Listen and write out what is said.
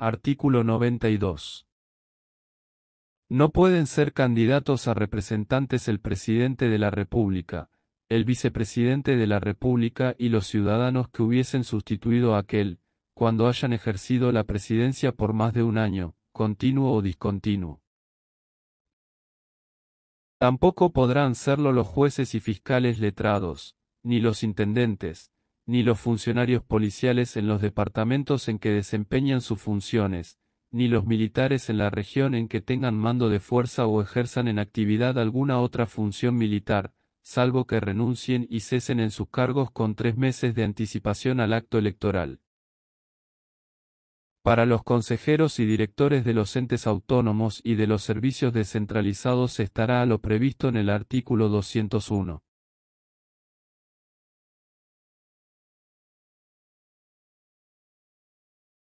Artículo 92. No pueden ser candidatos a representantes el presidente de la República, el vicepresidente de la República y los ciudadanos que hubiesen sustituido a aquel, cuando hayan ejercido la presidencia por más de un año, continuo o discontinuo. Tampoco podrán serlo los jueces y fiscales letrados, ni los intendentes, ni los funcionarios policiales en los departamentos en que desempeñan sus funciones, ni los militares en la región en que tengan mando de fuerza o ejerzan en actividad alguna otra función militar, salvo que renuncien y cesen en sus cargos con tres meses de anticipación al acto electoral. Para los consejeros y directores de los entes autónomos y de los servicios descentralizados estará a lo previsto en el artículo 201.